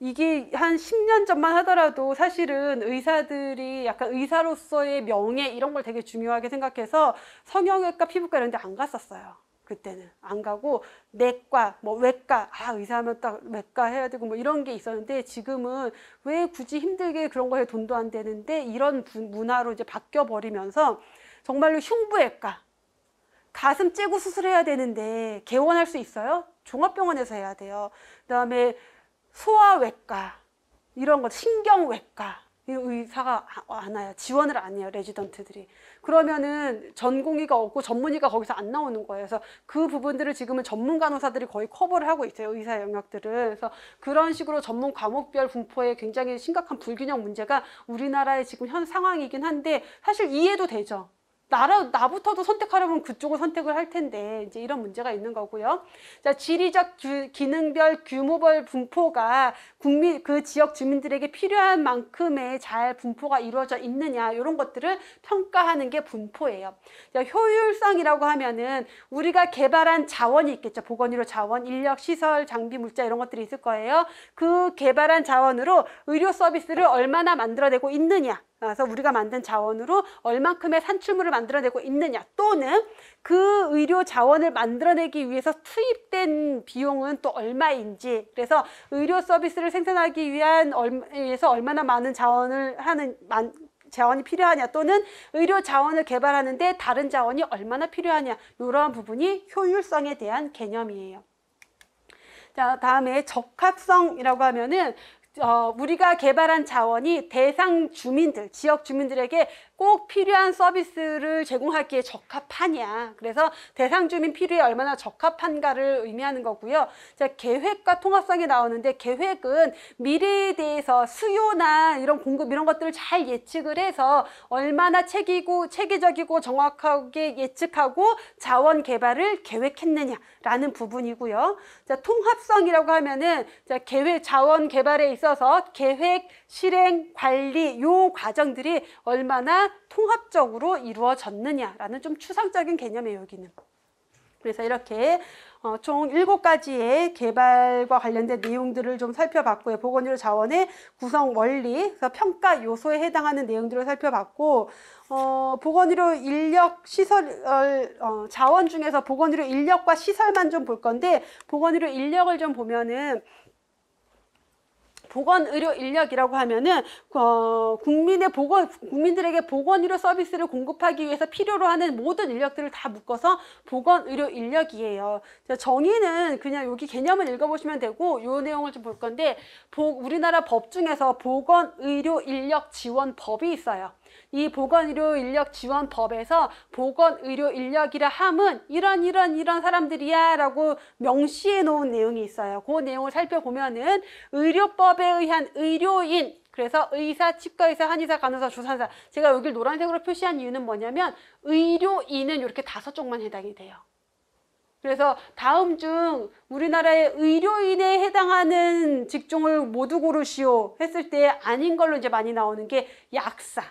이게 한 10년 전만 하더라도 사실은 의사들이 약간 의사로서의 명예 이런 걸 되게 중요하게 생각해서 성형외과, 피부과 이런 데 안 갔었어요. 그때는 안 가고 내과 뭐 외과 아 의사하면 딱 외과 해야 되고 뭐 이런 게 있었는데 지금은 왜 굳이 힘들게 그런 거에 돈도 안 되는데 이런 문화로 이제 바뀌어 버리면서 정말로 흉부외과 가슴 째고 수술해야 되는데 개원할 수 있어요? 종합병원에서 해야 돼요. 그다음에 소아외과 이런 것 신경외과 이 의사가 안 와요 지원을 안 해요 레지던트들이 그러면은 전공의가 없고 전문의가 거기서 안 나오는 거예요 그래서 그 부분들을 지금은 전문 간호사들이 거의 커버를 하고 있어요 의사 영역들을 그래서 그런 식으로 전문 과목별 분포에 굉장히 심각한 불균형 문제가 우리나라의 지금 현 상황이긴 한데 사실 이해도 되죠 나라, 나부터도 선택하려면 그쪽을 선택을 할 텐데 이제 이런 문제가 있는 거고요. 자, 지리적 규, 기능별 규모별 분포가 국민 그 지역 주민들에게 필요한 만큼의 잘 분포가 이루어져 있느냐 이런 것들을 평가하는 게 분포예요. 자, 효율성이라고 하면은 우리가 개발한 자원이 있겠죠. 보건의료 자원, 인력, 시설, 장비, 물자 이런 것들이 있을 거예요. 그 개발한 자원으로 의료 서비스를 얼마나 만들어내고 있느냐 그래서 우리가 만든 자원으로 얼만큼의 산출물을 만들어내고 있느냐 또는 그 의료 자원을 만들어내기 위해서 투입된 비용은 또 얼마인지 그래서 의료 서비스를 생산하기 위한 위해서 얼마나 많은 자원을 하는 만, 자원이 필요하냐 또는 의료 자원을 개발하는데 다른 자원이 얼마나 필요하냐 이러한 부분이 효율성에 대한 개념이에요. 자, 다음에 적합성이라고 하면은 어, 우리가 개발한 자원이 대상 주민들, 지역 주민들에게 꼭 필요한 서비스를 제공하기에 적합하냐. 그래서 대상 주민 필요에 얼마나 적합한가를 의미하는 거고요. 자, 계획과 통합성이 나오는데 계획은 미래에 대해서 수요나 이런 공급 이런 것들을 잘 예측을 해서 얼마나 책이고 체계적이고 정확하게 예측하고 자원 개발을 계획했느냐라는 부분이고요. 자, 통합성이라고 하면은 자, 계획 자원 개발에 있어 있어서 계획, 실행, 관리 요 과정들이 얼마나 통합적으로 이루어졌느냐라는 좀 추상적인 개념이에요 여기는. 그래서 이렇게 어, 총일 가지의 개발과 관련된 내용들을 좀 살펴봤고요. 보건료 자원의 구성 원리, 평가 요소에 해당하는 내용들을 살펴봤고, 어, 보건의료 인력 시설 어, 어 자원 중에서 보건의료 인력과 시설만 좀 볼 건데, 보건의료 인력을 좀 보면은 보건 의료 인력이라고 하면은 어, 국민의 보건 국민들에게 보건 의료 서비스를 공급하기 위해서 필요로 하는 모든 인력들을 다 묶어서 보건 의료 인력이에요. 정의는 그냥 여기 개념을 읽어보시면 되고 요 내용을 좀 볼 건데 보, 우리나라 법 중에서 보건 의료 인력 지원법이 있어요. 이 보건의료 인력 지원법에서 보건의료 인력이라 함은 이런 이런 이런 사람들이야 라고 명시해 놓은 내용이 있어요. 그 내용을 살펴보면은 의료법에 의한 의료인 그래서 의사, 치과의사, 한의사, 간호사, 조산사 제가 여기 노란색으로 표시한 이유는 뭐냐면 의료인은 이렇게 다섯 쪽만 해당이 돼요. 그래서 다음 중 우리나라의 의료인에 해당하는 직종을 모두 고르시오 했을 때 아닌 걸로 이제 많이 나오는 게 약사,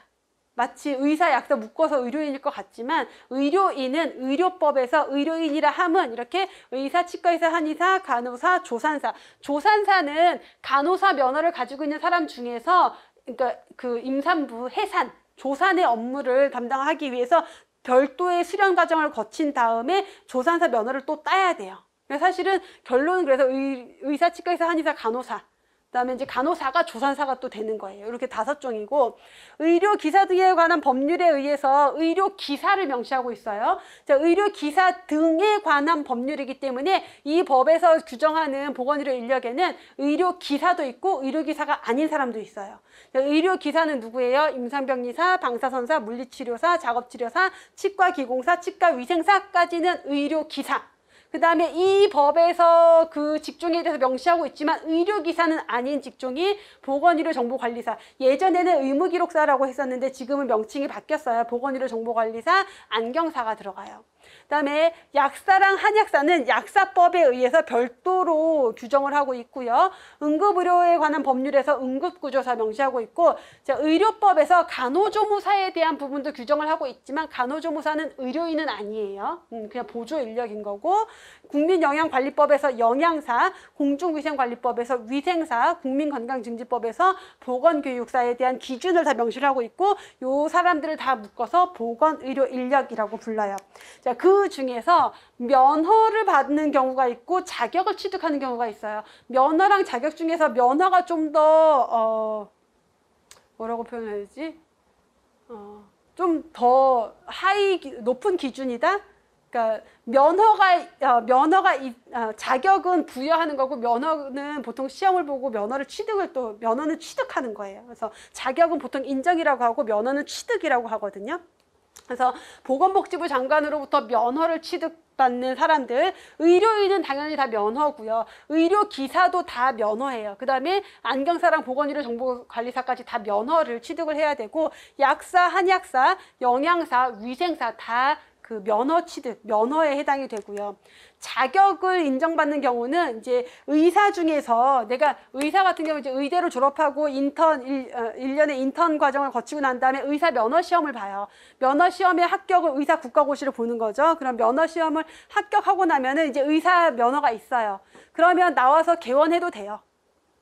마치 의사 약사 묶어서 의료인일 것 같지만 의료인은 의료법에서 의료인이라 함은 이렇게 의사, 치과의사, 한의사, 간호사, 조산사 조산사는 간호사 면허를 가지고 있는 사람 중에서 그러니까 그 임산부 해산 조산의 업무를 담당하기 위해서 별도의 수련 과정을 거친 다음에 조산사 면허를 또 따야 돼요. 사실은 결론은 그래서 의, 의사, 치과의사, 한의사, 간호사 그다음에 이제 간호사가 조산사가 또 되는 거예요. 이렇게 다섯 종이고 의료 기사 등에 관한 법률에 의해서 의료 기사를 명시하고 있어요. 자, 의료 기사 등에 관한 법률이기 때문에 이 법에서 규정하는 보건의료 인력에는 의료 기사도 있고 의료 기사가 아닌 사람도 있어요. 자, 의료 기사는 누구예요? 임상병리사, 방사선사, 물리치료사, 작업치료사, 치과기공사, 치과위생사까지는 의료 기사. 그 다음에 이 법에서 그 직종에 대해서 명시하고 있지만 의료기사는 아닌 직종이 보건의료정보관리사 예전에는 의무기록사라고 했었는데 지금은 명칭이 바뀌었어요 보건의료정보관리사 안경사가 들어가요 그다음에 약사랑 한약사는 약사법에 의해서 별도로 규정을 하고 있고요. 응급의료에 관한 법률에서 응급구조사 명시하고 있고 자, 의료법에서 간호조무사에 대한 부분도 규정을 하고 있지만 간호조무사는 의료인은 아니에요. 음, 그냥 보조 인력인 거고 국민영양관리법에서 영양사, 공중위생관리법에서 위생사, 국민건강증진법에서 보건교육사에 대한 기준을 다 명시를 하고 있고 요 사람들을 다 묶어서 보건의료 인력이라고 불러요. 자, 그 중에서 면허를 받는 경우가 있고 자격을 취득하는 경우가 있어요. 면허랑 자격 중에서 면허가 좀 더 어, 뭐라고 표현해야지? 어, 좀 더 하이 높은 기준이다. 그러니까 면허가 어, 면허가 어, 자격은 부여하는 거고 면허는 보통 시험을 보고 면허를 취득을 또 면허는 취득하는 거예요. 그래서 자격은 보통 인정이라고 하고 면허는 취득이라고 하거든요. 그래서 보건복지부 장관으로부터 면허를 취득받는 사람들 의료인은 당연히 다 면허고요 의료기사도 다 면허예요 그 다음에 안경사랑 보건의료 정보관리사까지 다 면허를 취득을 해야 되고 약사, 한약사, 영양사, 위생사 다그 면허 취득, 면허에 해당이 되고요. 자격을 인정받는 경우는 이제 의사 중에서 내가 의사 같은 경우 이제 의대로 졸업하고 인턴 일년의 어, 인턴 과정을 거치고 난 다음에 의사 면허 시험을 봐요. 면허 시험에 합격을 의사 국가고시를 보는 거죠. 그럼 면허 시험을 합격하고 나면은 이제 의사 면허가 있어요. 그러면 나와서 개원해도 돼요.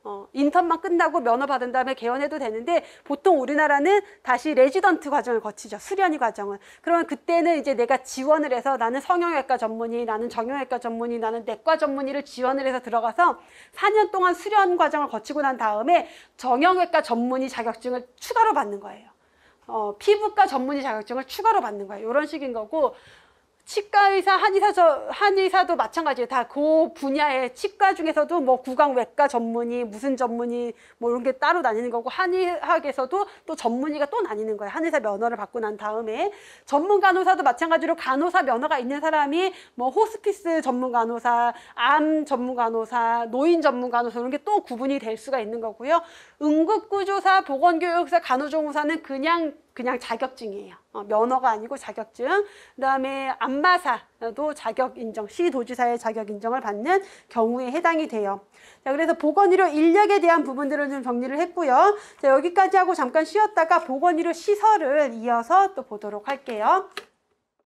어, 인턴만 끝나고 면허 받은 다음에 개원해도 되는데 보통 우리나라는 다시 레지던트 과정을 거치죠. 수련이 과정을. 그러면 그때는 이제 내가 지원을 해서 나는 성형외과 전문의, 나는 정형외과 전문의, 나는 내과 전문의를 지원을 해서 들어가서 4년 동안 수련 과정을 거치고 난 다음에 정형외과 전문의 자격증을 추가로 받는 거예요. 어, 피부과 전문의 자격증을 추가로 받는 거예요. 이런 식인 거고 치과 의사, 한의사, 저, 한의사도 마찬가지예요. 다 그 분야의 치과 중에서도 뭐 구강 외과 전문의, 무슨 전문의 뭐 이런 게 따로 나뉘는 거고 한의학에서도 또 전문의가 또 나뉘는 거예요. 한의사 면허를 받고 난 다음에 전문 간호사도 마찬가지로 간호사 면허가 있는 사람이 뭐 호스피스 전문 간호사, 암 전문 간호사, 노인 전문 간호사 이런 게 또 구분이 될 수가 있는 거고요. 응급구조사, 보건교육사, 간호조무사는 그냥 그냥 자격증이에요. 어, 면허가 아니고 자격증. 그다음에 안마사도 자격 인정, 시도지사의 자격 인정을 받는 경우에 해당이 돼요. 자, 그래서 보건의료 인력에 대한 부분들을 좀 정리를 했고요. 자, 여기까지 하고 잠깐 쉬었다가 보건의료 시설을 이어서 또 보도록 할게요.